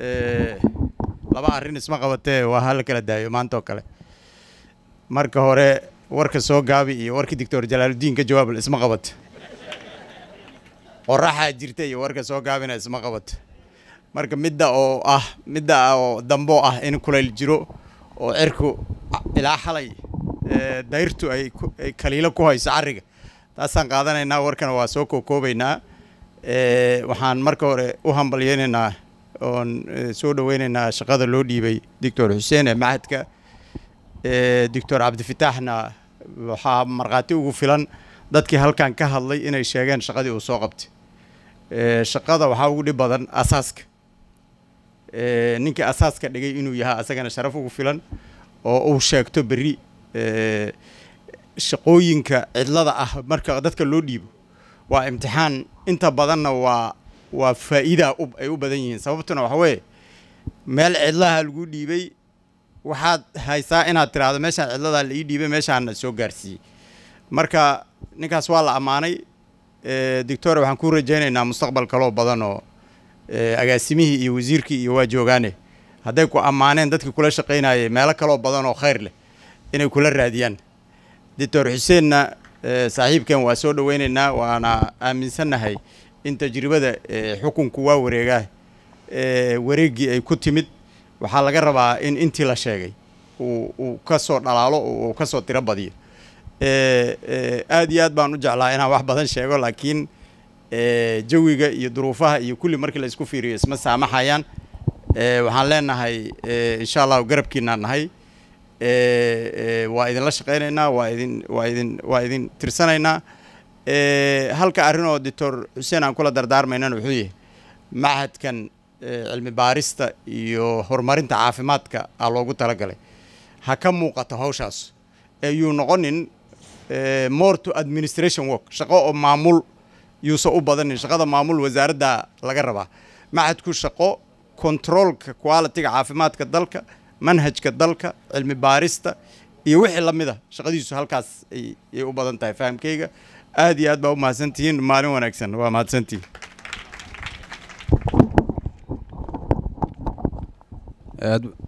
laba arin isma qabatee waa hala kala daayo maanta kale marka hore warka soo gaabi iyo warka doctor jalaaludiin ka jawaabl isma qabato qoraxaa jirta iyo warka soo gaabina isma qabato marka midda oo ah midda oo damboo ah in kulayl jiro oo cirku ilaa xalay dayrtu ay kaliilo ku hayso carriga taasaan qaadanaynaa warkana waa soo kookoobaynaa waxaan marka hore u hambalyeynaynaa oon eh, soo dhaweyneynaa shaqada loo dhiibay doctor xuseen ee macadka eh, doctor cabdifitaaxna waxaa markhaati ugu filan dadkii halkan ka hadlay inay sheegeen shaqadii uu soo qabtay eh, shaqada waxaa ugu dhib badan asaaska ninkii asaaska dhigay inuu yahay asagana sharaf ugu filan oo uu sheegto berri shaqooyinka cidlada ah marka dadka loo dhiibo waa imtixaan inta badanna waa waa faa'iida ay u badan yihiin sababtuna waxa weeye meel cidlaha lagu dhiibay waxaad haysaa inaad tiraahdo meeshaan cidladaa la ii dhiibay meeshaana soo gaarsiiyey marka ninkaas waa la ammaanay eh, doctor waxaan ku rajaynaynaa mustaqbal kaloo badan oo eh, agaasimihii iyo wasiirkii iyo waa joogaane hadday ku ammaaneen dadkii kula shaqaynayay meelo kaloo badan oo khayr leh inay kula raadiyaan doctor xuseenna eh, saaxiibkan waa soo dhoweynaynaa waana aaminsannahay in tajribada eh, xukunku waa wareegaa eh, wareeggii ay ku timid waxaa laga rabaa in intii la sheegay uu ka soo dhalaalo oo uu ka tiro badiyo eh, aad iyo aad baan u jeclaa inaan wax badan sheego laakiin jawiga iyo duruufaha iyo kulli markii la fiiriyo isma saamaxayaan waxaan leenahay insha allahu garabkiinaan nahay waa idinla shaqaynaynaa waa idin waa idin waa idin tirsanaynaa Eh, halka arrinoo doctor xuseen aan kula dardaarmaynana wuxuu yahay machadkan eh, cilmi baarista iyo horumarinta caafimaadka a loogu talagalay ha ka muuqato hawshaas eeyuu noqonin eh, more to administration work shaqo oo maamul yuusan u badanin shaqada maamul wasaaradda laga rabaa machadku shaqo controolka qualitiga caafimaadka dalka manhajka dalka cilmi baarista iyo wixii lamid a ah, shaqadiisu halkaas ay u badan tahay fahamkeyga aad iyo aad baa u mahadsantihiin maalin wanaagsan waa mahadsantihin aad